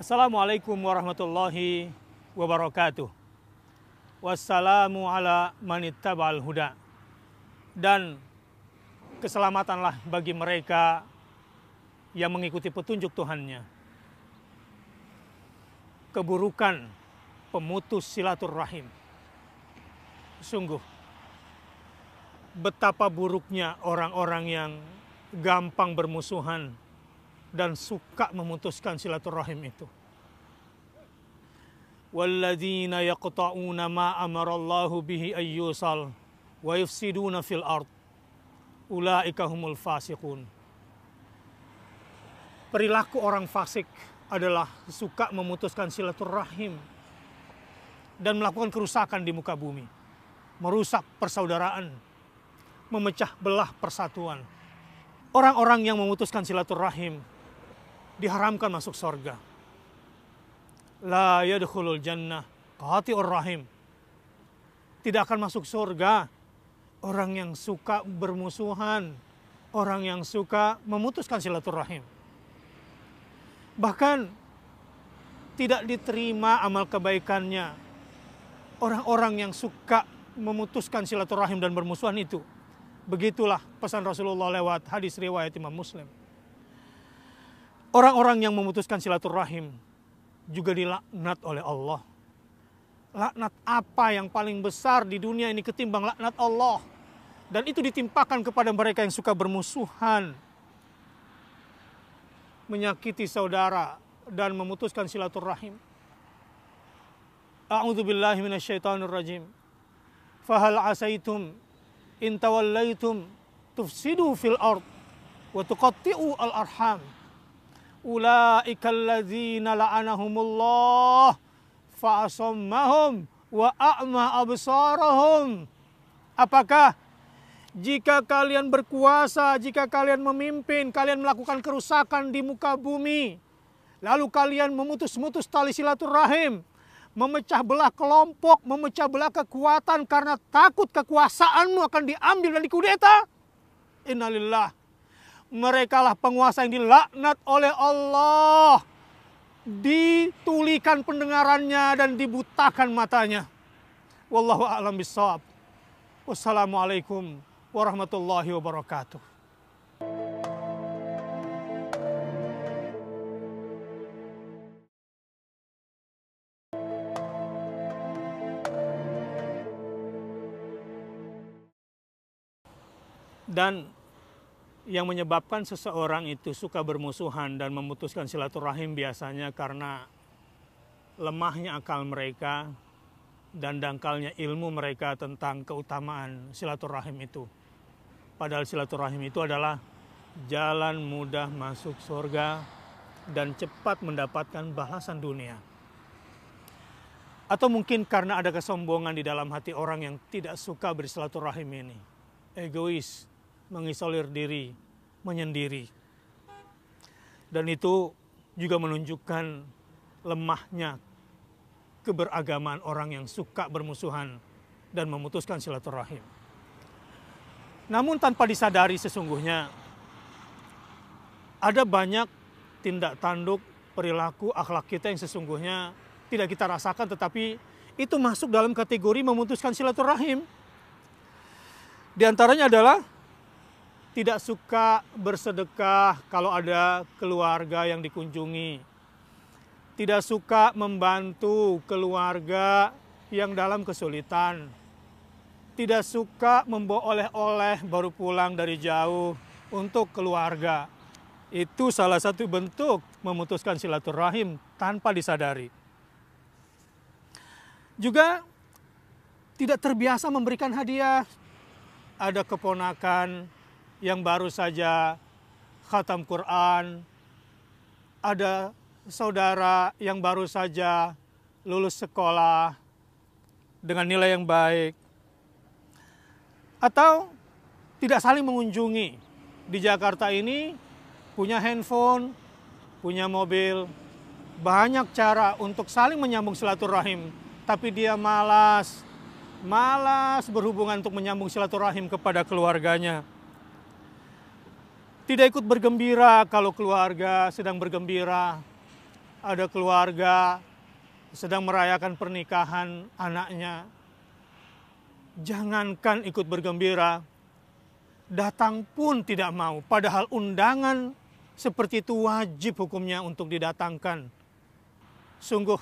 Assalamualaikum warahmatullahi wabarakatuh. Wassalamu ala manittaba'al huda. Dan keselamatanlah bagi mereka yang mengikuti petunjuk Tuhannya. Keburukan pemutus silaturrahim. Sungguh, betapa buruknya orang-orang yang gampang bermusuhan dan suka memutuskan silaturahim itu. Walladzina yaqta'una ma amarallahu bihi ayyusal wa yufsiduna fil ard. Ulaika humul fasiqun. Perilaku orang fasik adalah suka memutuskan silaturahim dan melakukan kerusakan di muka bumi, merusak persaudaraan, memecah belah persatuan. Orang-orang yang memutuskan silaturahim diharamkan masuk surga. La yadkhulul jannah qati'ur rahim. Tidak akan masuk surga orang yang suka bermusuhan, orang yang suka memutuskan silaturahim. Bahkan tidak diterima amal kebaikannya. Orang-orang yang suka memutuskan silaturahim dan bermusuhan itu. Begitulah pesan Rasulullah lewat hadis riwayat Imam Muslim. Orang-orang yang memutuskan silaturahim juga dilaknat oleh Allah. Laknat apa yang paling besar di dunia ini ketimbang laknat Allah? Dan itu ditimpakan kepada mereka yang suka bermusuhan, menyakiti saudara, dan memutuskan silaturahim. A'udzubillahi rajim. Fahal asaitum in tawallaitum tufsidu fil ard wa tuqatti'u al arham. الذين لعنهم الله وأعمى أبصارهم. apakah jika kalian berkuasa jika kalian memimpin kalian melakukan kerusakan di muka bumi lalu kalian memutus-mutus tali silaturahim memecah belah kelompok memecah belah kekuatan karena takut kekuasaanmu akan diambil dan dikudeta innalillah merekalah penguasa yang dilaknat oleh Allah. Ditulikan pendengarannya dan dibutakan matanya. Wallahu a'lam bishawab. Wassalamualaikum warahmatullahi wabarakatuh. Dan yang menyebabkan seseorang itu suka bermusuhan dan memutuskan silaturahim biasanya karena lemahnya akal mereka dan dangkalnya ilmu mereka tentang keutamaan silaturahim itu. Padahal silaturahim itu adalah jalan mudah masuk surga dan cepat mendapatkan balasan dunia. Atau mungkin karena ada kesombongan di dalam hati orang yang tidak suka bersilaturahim ini. Egois, mengisolir diri, menyendiri. Dan itu juga menunjukkan lemahnya keberagaman orang yang suka bermusuhan dan memutuskan silaturahim. Namun tanpa disadari sesungguhnya ada banyak tindak tanduk perilaku akhlak kita yang sesungguhnya tidak kita rasakan tetapi itu masuk dalam kategori memutuskan silaturahim. Di antaranya adalah tidak suka bersedekah kalau ada keluarga yang dikunjungi, tidak suka membantu keluarga yang dalam kesulitan, tidak suka membawa oleh-oleh baru pulang dari jauh untuk keluarga. Itu salah satu bentuk memutuskan silaturahim tanpa disadari. Juga tidak terbiasa memberikan hadiah. Ada keponakan yang baru saja khatam Quran, ada saudara yang baru saja lulus sekolah dengan nilai yang baik, atau tidak saling mengunjungi. Di Jakarta ini punya handphone, punya mobil, banyak cara untuk saling menyambung silaturahim, tapi dia malas, malas berhubungan untuk menyambung silaturahim kepada keluarganya tidak ikut bergembira kalau keluarga sedang bergembira. Ada keluarga sedang merayakan pernikahan anaknya. Jangankan ikut bergembira, datang pun tidak mau. Padahal undangan seperti itu wajib hukumnya untuk didatangkan. Sungguh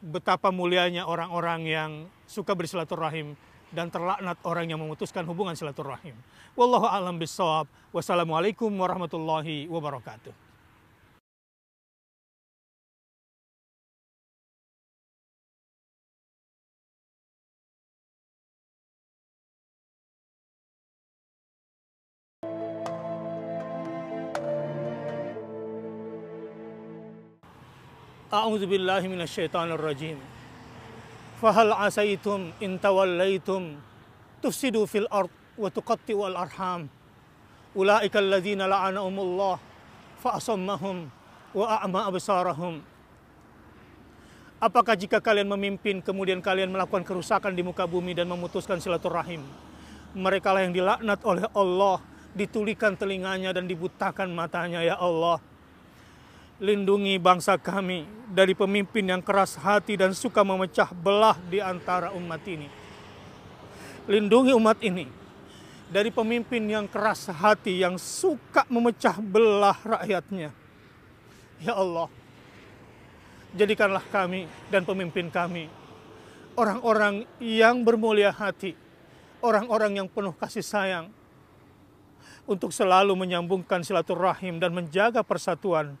betapa mulianya orang-orang yang suka bersilaturahim dan terlaknat orang yang memutuskan hubungan silaturahim. Wallahu a'lam bishawab. Wassalamualaikum warahmatullahi wabarakatuh. A'udzu billahi minasyaitonir rajim. Fahal asaitum in tawallaitum tufsidu fil ard wa tuqatti'u al arham. Ulaika alladhina la'anahumullah fa asammahum wa a'ma absarahum. Apakah jika kalian memimpin kemudian kalian melakukan kerusakan di muka bumi dan memutuskan silaturahim? Merekalah yang dilaknat oleh Allah, ditulikan telinganya dan dibutakan matanya ya Allah. Lindungi bangsa kami dari pemimpin yang keras hati dan suka memecah belah di antara umat ini. Lindungi umat ini dari pemimpin yang keras hati yang suka memecah belah rakyatnya. Ya Allah, jadikanlah kami dan pemimpin kami orang-orang yang bermulia hati, orang-orang yang penuh kasih sayang, untuk selalu menyambungkan silaturahim dan menjaga persatuan